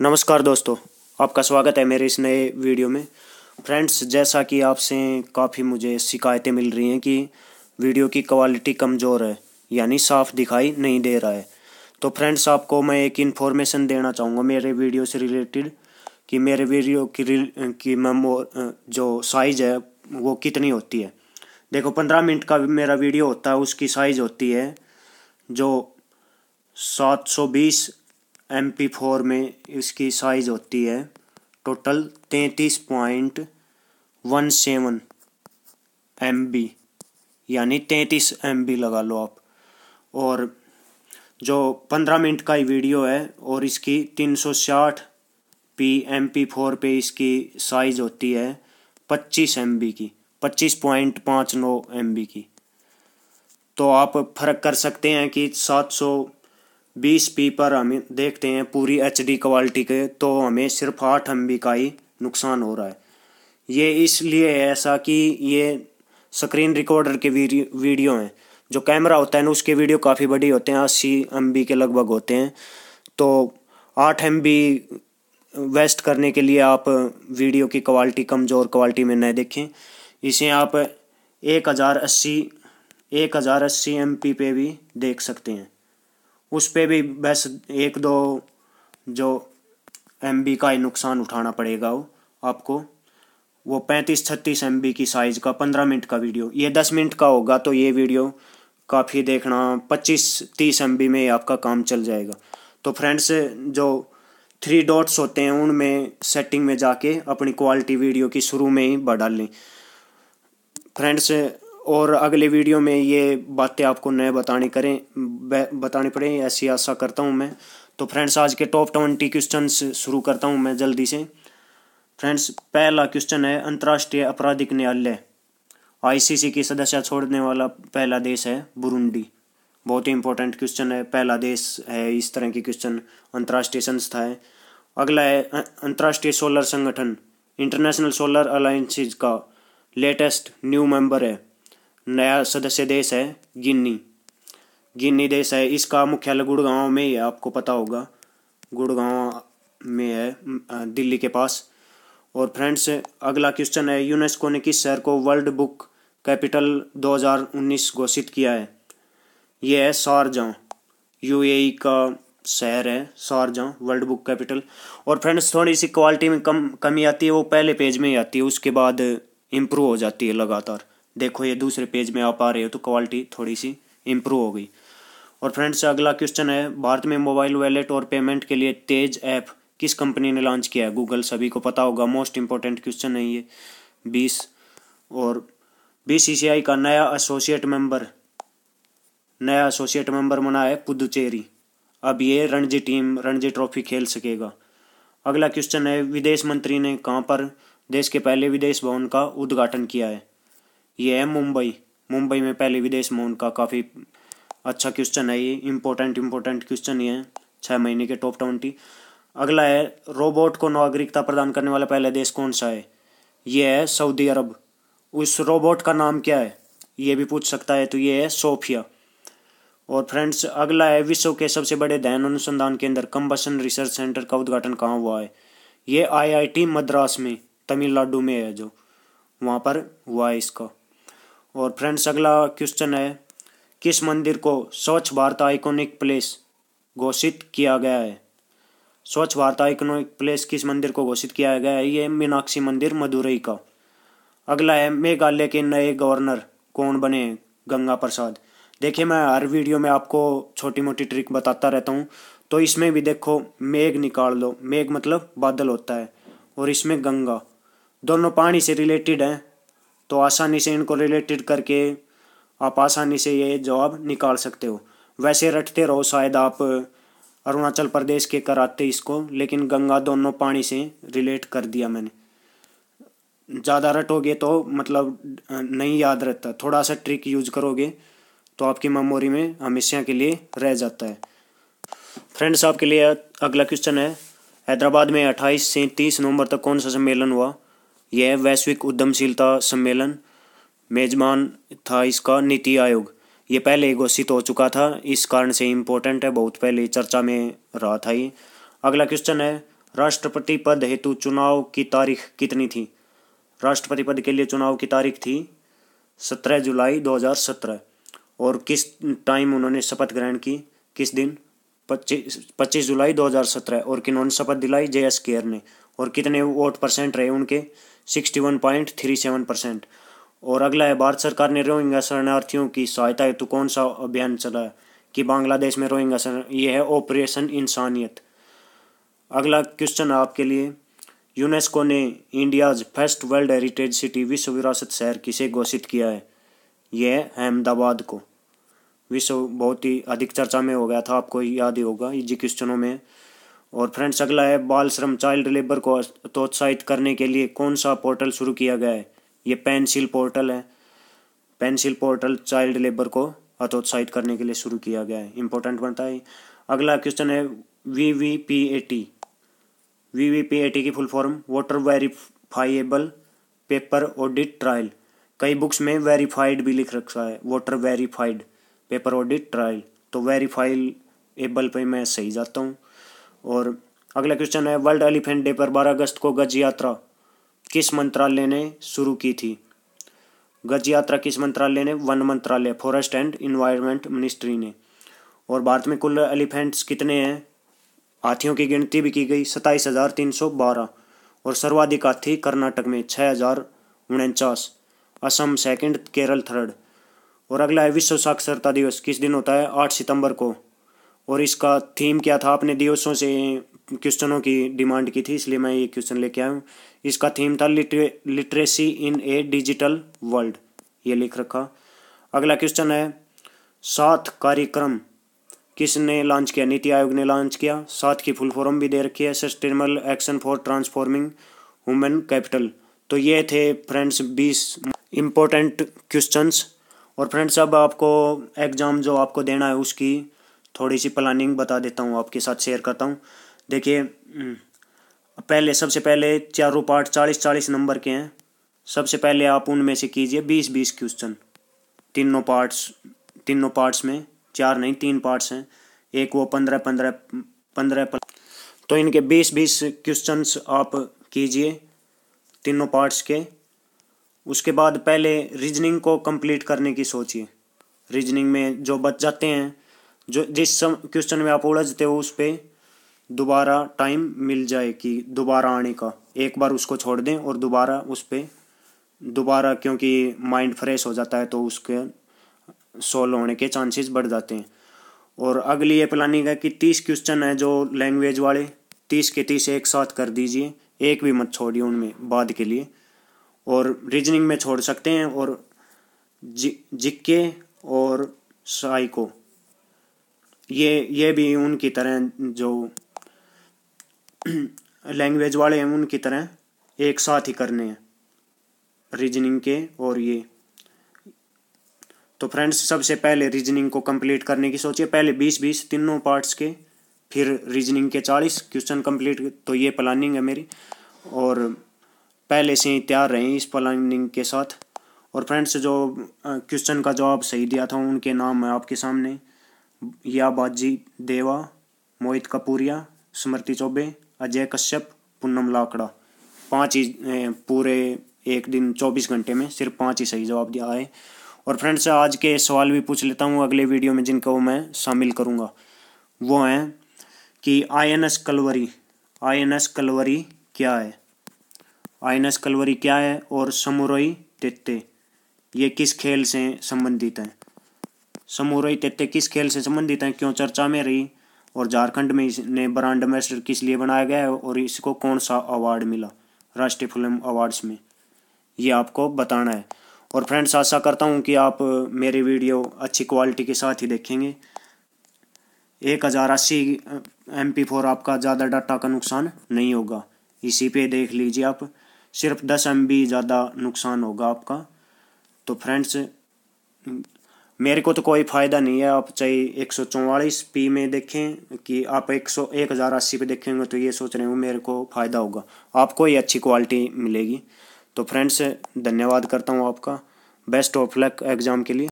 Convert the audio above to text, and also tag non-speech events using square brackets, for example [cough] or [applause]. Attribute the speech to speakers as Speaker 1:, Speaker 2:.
Speaker 1: नमस्कार दोस्तों आपका स्वागत है मेरे इस नए वीडियो में फ्रेंड्स जैसा कि आपसे काफ़ी मुझे शिकायतें मिल रही हैं कि वीडियो की क्वालिटी कमज़ोर है यानी साफ़ दिखाई नहीं दे रहा है तो फ्रेंड्स आपको मैं एक इन्फॉर्मेशन देना चाहूँगा मेरे वीडियो से रिलेटेड कि मेरे वीडियो की रिल की मेमो जो साइज़ है वो कितनी होती है देखो पंद्रह मिनट का मेरा वीडियो होता है उसकी साइज़ होती है जो सात सौ बीस एम पी फोर में इसकी साइज़ होती है टोटल तैंतीस point one seven M B यानी तैंतीस एम बी लगा लो आप और जो पंद्रह मिनट का ही वीडियो है और इसकी तीन सौ साठ पी एम पी फोर पे इसकी साइज़ होती है पच्चीस एम बी की पच्चीस पॉइंट पाँच नौ एम बी की तो आप फ़र्क कर सकते हैं कि सात सौ बीस पी पर हम देखते हैं पूरी एच डी क्वालिटी के तो हमें सिर्फ आठ एम बी का ही नुकसान हो रहा है ये इसलिए ऐसा कि ये स्क्रीन रिकॉर्डर के वीडियो हैं जो कैमरा होता है ना उसके वीडियो काफ़ी बड़ी होते हैं अस्सी एम बी के लगभग होते हैं तो आठ एम बी वेस्ट करने के लिए आप वीडियो की क्वालिटी कमज़ोर क्वालिटी में न देखें इसे आप एक हज़ार अस्सी एक हज़ार अस्सी एम पी पे भी देख सकते हैं उस पर भी बस एक दो जो एम बी का नुकसान उठाना पड़ेगा वो आपको वो पैंतीस छत्तीस एम बी की साइज़ का पंद्रह मिनट का वीडियो ये दस मिनट का होगा तो ये वीडियो काफ़ी देखना पच्चीस तीस एम बी में आपका काम चल जाएगा तो फ्रेंड्स जो थ्री डॉट्स होते हैं उनमें सेटिंग में जाके अपनी क्वालिटी वीडियो की शुरू में ही बढ़ा लें फ्रेंड्स और अगले वीडियो में ये बातें आपको नए बताने करें बताने पड़े ऐसी आशा करता हूँ मैं तो फ्रेंड्स आज के टॉप ट्वेंटी क्वेश्चन शुरू करता हूँ मैं जल्दी से फ्रेंड्स पहला क्वेश्चन है अंतर्राष्ट्रीय आपराधिक न्यायालय आईसीसी की सदस्य छोड़ने वाला पहला देश है बुरुंडी बहुत ही इंपॉर्टेंट क्वेश्चन है पहला देश है इस तरह की क्वेश्चन अंतर्राष्ट्रीय संस्था है अगला है अंतर्राष्ट्रीय सोलर संगठन इंटरनेशनल सोलर अलायंसेज का लेटेस्ट न्यू मेंबर है नया सदस्य देश है गिन्नी गिन्नी देश है इसका मुख्यालय गुड़गांव में ही आपको पता होगा गुड़गांव में है दिल्ली के पास और फ्रेंड्स अगला क्वेश्चन है यूनेस्को ने किस शहर को वर्ल्ड बुक कैपिटल 2019 घोषित किया है यह है शारजहाँ यूएई का शहर है शारजहाँ वर्ल्ड बुक कैपिटल और फ्रेंड्स थोड़ी सी क्वालिटी में कम कमी आती है वो पहले पेज में ही आती है उसके बाद इम्प्रूव हो जाती है लगातार देखो ये दूसरे पेज में आप आ रहे हो तो क्वालिटी थोड़ी सी इम्प्रूव हो गई और फ्रेंड्स अगला क्वेश्चन है भारत में मोबाइल वैलेट और पेमेंट के लिए तेज ऐप किस कंपनी ने लॉन्च किया है गूगल सभी को पता होगा मोस्ट इंपॉर्टेंट क्वेश्चन है ये बीस और बीसीसीआई का नया एसोसिएट मेंबर नया एसोसिएट मेंबर बना है पुदुचेरी अब ये रणजी टीम रणजी ट्रॉफी खेल सकेगा अगला क्वेश्चन है विदेश मंत्री ने कहाँ पर देश के पहले विदेश भवन का उद्घाटन किया है ये है मुंबई मुंबई में पहले विदेश मोहन का काफ़ी अच्छा क्वेश्चन है ये इम्पोर्टेंट इम्पोर्टेंट क्वेश्चन ये है छः महीने के टॉप ट्वेंटी अगला है रोबोट को नागरिकता प्रदान करने वाला पहला देश कौन सा है ये है सऊदी अरब उस रोबोट का नाम क्या है ये भी पूछ सकता है तो ये है सोफिया और फ्रेंड्स अगला है विश्व के सबसे बड़े दैहन अनुसंधान केंद्र कम्बसन रिसर्च सेंटर का उद्घाटन कहाँ हुआ है ये आईआईटी मद्रास में तमिलनाडु में है जो वहाँ पर हुआ है इसका और फ्रेंड्स अगला क्वेश्चन है किस मंदिर को स्वच्छ भारत आइकोनिक प्लेस घोषित किया गया है स्वच्छ भारत आइकोनिक प्लेस किस मंदिर को घोषित किया गया है ये मीनाक्षी मंदिर मदुरई का अगला है मेघालय के नए गवर्नर कौन बने गंगा प्रसाद देखिए मैं हर वीडियो में आपको छोटी मोटी ट्रिक बताता रहता हूँ तो इसमें भी देखो मेघ निकाल लो मेघ मतलब बादल होता है और इसमें गंगा दोनों पानी से रिलेटेड हैं तो आसानी से इनको रिलेटेड करके आप आसानी से ये जवाब निकाल सकते हो वैसे रटते रहो शायद आप अरुणाचल प्रदेश के कराते इसको लेकिन गंगा दोनों पानी से रिलेट कर दिया मैंने ज़्यादा रटोगे तो मतलब नहीं याद रहता थोड़ा सा ट्रिक यूज करोगे तो आपकी मेमोरी में हमेशा के लिए रह जाता है फ्रेंड्स आपके लिए अगला क्वेश्चन है हैदराबाद में 28 से 30 नवंबर तक कौन सा सम्मेलन हुआ यह वैश्विक उद्यमशीलता सम्मेलन मेजबान था इसका नीति आयोग ये पहले घोषित हो चुका था इस कारण से इम्पोर्टेंट है बहुत पहले चर्चा में रहा था ये अगला क्वेश्चन है राष्ट्रपति पद हेतु चुनाव की तारीख कितनी थी राष्ट्रपति पद के लिए चुनाव की तारीख थी सत्रह जुलाई 2017 और किस टाइम उन्होंने शपथ ग्रहण की किस दिन पच्चीस पच्चीस जुलाई 2017 और किन्होंने शपथ दिलाई जे एस केयर ने और कितने वोट परसेंट रहे उनके sixty one point three seven percent और अगला है भारत सरकार ने रोहिंग्या शरणार्थियों की सहायता हेतु कौन सा अभियान चला कि बांग्लादेश में रोहिंग्या शरण ये है ऑपरेशन इंसानियत अगला क्वेश्चन आपके लिए यूनेस्को ने India's first world heritage city विश्व विरासत शहर किसे घोषित किया है यह है अहमदाबाद को विश्व बहुत ही अधिक चर्चा में हो गया था आपको याद ही होगा इजी क्वेश्चनों में और फ्रेंड्स अगला है बाल श्रम चाइल्ड लेबर को प्रोत्साहित करने के लिए कौन सा पोर्टल शुरू किया गया है ये पेंसिल पोर्टल है पेंसिल पोर्टल चाइल्ड लेबर को अतोत्साहित करने के लिए शुरू किया गया है इंपॉर्टेंट बनता है अगला क्वेश्चन है V V P A T V V P A T की full form voter verifiable paper audit trial कई बुक्स में वेरीफाइड भी लिख रखा है voter verified paper audit trial तो वेरीफाइल एबल पे मैं सही जाता हूँ और अगला क्वेश्चन है वर्ल्ड एलिफेंट डे पर 12 अगस्त को गज यात्रा किस मंत्रालय ने शुरू की थी गज यात्रा किस मंत्रालय ने वन मंत्रालय फॉरेस्ट एंड इन्वायरमेंट मिनिस्ट्री ने और भारत में कुल एलिफेंट्स कितने हैं हाथियों की गिनती भी की गई सताईस हज़ार तीन सौ बारह और सर्वाधिक हाथी कर्नाटक में छः हज़ार उनचास असम सेकंड केरल थर्ड और अगला है विश्व साक्षरता दिवस किस दिन होता है आठ सितंबर को और इसका थीम क्या था आपने दिवसों से क्वेश्चनों की डिमांड की थी इसलिए मैं ये क्वेश्चन लेके आया हूँ इसका थीम था litera literacy in a digital world ये लिख रखा अगला क्वेश्चन है साथ कार्यक्रम किसने लॉन्च किया नीति आयोग ने लॉन्च किया साथ की फुल फॉर्म भी दे रखी है sustainable action for transforming human capital तो ये थे फ्रेंड्स बीस इम्पोर्टेंट क्वेश्चंस और फ्रेंड्स अब आपको एग्ज़ाम जो आपको देना है उसकी थोड़ी सी प्लानिंग बता देता हूँ आपके साथ शेयर करता हूँ देखिए हम्म, पहले सबसे पहले चारों पार्ट चालीस चालीस नंबर के हैं सबसे पहले आप उनमें से कीजिए बीस बीस क्वेश्चन तीनों पार्ट्स तीनों पार्ट्स में चार नहीं तीन पार्ट्स हैं एक वो पंद्रह पंद्रह पंद्रह तो इनके बीस बीस क्वेश्चन आप कीजिए तीनों पार्ट्स के उसके बाद पहले रीजनिंग को कंप्लीट करने की सोचिए रीजनिंग में जो बच जाते हैं जो जिस क्वेश्चन में आप उलझते हो उस पर दोबारा टाइम मिल जाए कि दोबारा आने का एक बार उसको छोड़ दें और दोबारा उस पर दोबारा क्योंकि माइंड फ्रेश हो जाता है तो उसके सॉल्व होने के चांसेस बढ़ जाते हैं और अगली ये प्लानिंग है कि तीस क्वेश्चन है जो लैंग्वेज वाले तीस के तीस एक साथ कर दीजिए एक भी मत छोड़िए उनमें बाद के लिए और रीजनिंग में छोड़ सकते हैं और जि जिक्के और साइको को ये ये भी उनकी तरह जो लैंग्वेज [clears throat] वाले हैं उनकी तरह एक साथ ही करने हैं रीजनिंग के और ये तो फ्रेंड्स सबसे पहले रीजनिंग को कंप्लीट करने की सोचिए पहले बीस बीस तीनों पार्ट्स के फिर रीजनिंग के चालीस क्वेश्चन कंप्लीट तो ये प्लानिंग है मेरी और पहले से ही तैयार रहें इस प्लानिंग के साथ और फ्रेंड्स जो क्वेश्चन का जवाब सही दिया था उनके नाम है आपके सामने या बाजी देवा मोहित कपूरिया स्मृति चौबे अजय कश्यप पूनम लाकड़ा पाँच ही पूरे एक दिन चौबीस घंटे में सिर्फ पाँच ही सही जवाब दिया है और फ्रेंड्स आज के सवाल भी पूछ लेता हूँ अगले वीडियो में जिनको मैं शामिल करूँगा वो हैं कि I N S Kalvari I N S Kalvari क्या है आई एन एस कलवरी क्या है और समुरोई तेते ये किस खेल से संबंधित हैं समूरई तथ्य किस खेल से संबंधित हैं क्यों चर्चा में रही और झारखंड में इसने ब्रांड एम्बेसडर किस लिए बनाया गया है और इसको कौन सा अवार्ड मिला राष्ट्रीय फिल्म अवार्ड्स में ये आपको बताना है और फ्रेंड्स आशा करता हूँ कि आप मेरी वीडियो अच्छी क्वालिटी के साथ ही देखेंगे एक हज़ार अस्सी एम पी फोर आपका ज़्यादा डाटा का नुकसान नहीं होगा इसी पे देख लीजिए आप सिर्फ दस एम बी ज़्यादा नुकसान होगा आपका तो फ्रेंड्स मेरे को तो कोई फ़ायदा नहीं है आप चाहे एक सौ चौवालीस पी में देखें कि आप एक सौ एक हज़ार अस्सी पे देखेंगे तो ये सोच रहे हो मेरे को फ़ायदा होगा आपको ही अच्छी क्वालिटी मिलेगी तो फ्रेंड्स धन्यवाद करता हूँ आपका बेस्ट ऑफ लक एग्ज़ाम के लिए